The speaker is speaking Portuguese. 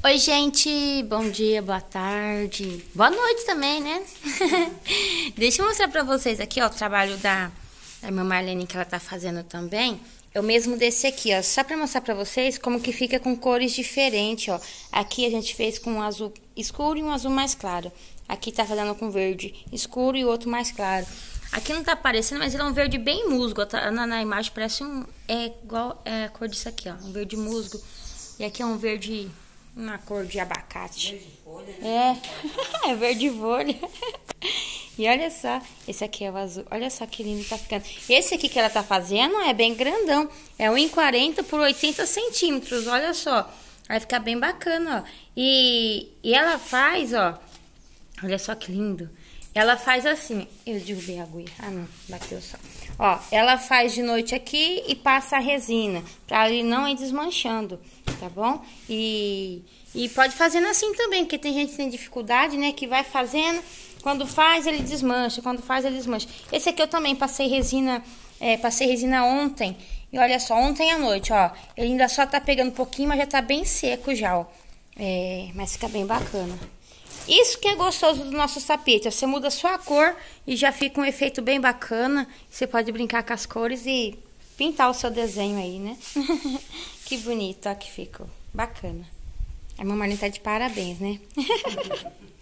Oi, gente, bom dia, boa tarde, boa noite também, né? Deixa eu mostrar pra vocês aqui, ó, o trabalho da, da irmã Marlene que ela tá fazendo também. Eu mesmo desse aqui, ó, só pra mostrar pra vocês como que fica com cores diferentes, ó. Aqui a gente fez com um azul escuro e um azul mais claro. Aqui tá fazendo com verde escuro e outro mais claro. Aqui não tá aparecendo, mas ele é um verde bem musgo, tá, na, na, imagem parece um... É igual é, a cor disso aqui, ó, um verde musgo. E aqui é um verde uma cor de abacate. Verde folha, né? É, é verde folha. E olha só, esse aqui é o azul. Olha só que lindo tá ficando. Esse aqui que ela tá fazendo é bem grandão. É 1,40 por 80 centímetros, olha só. Vai ficar bem bacana, ó. E, e ela faz, ó. Olha só que lindo. Ela faz assim. Eu derrubei a agulha. Ah, não. Bateu só. Ó, ela faz de noite aqui e passa a resina. Pra ele não ir desmanchando, tá bom? E, e pode fazendo assim também, porque tem gente que tem dificuldade, né? Que vai fazendo. Quando faz, ele desmancha. Quando faz, ele desmancha. Esse aqui eu também passei resina... É, passei resina ontem. E olha só, ontem à noite, ó. Ele ainda só tá pegando um pouquinho, mas já tá bem seco já, ó. É, mas fica bem bacana. Isso que é gostoso do nosso tapete. Você muda só a cor e já fica um efeito bem bacana. Você pode brincar com as cores e pintar o seu desenho aí, né? que bonito, ó, que ficou. Bacana. A mamãe tá de parabéns, né?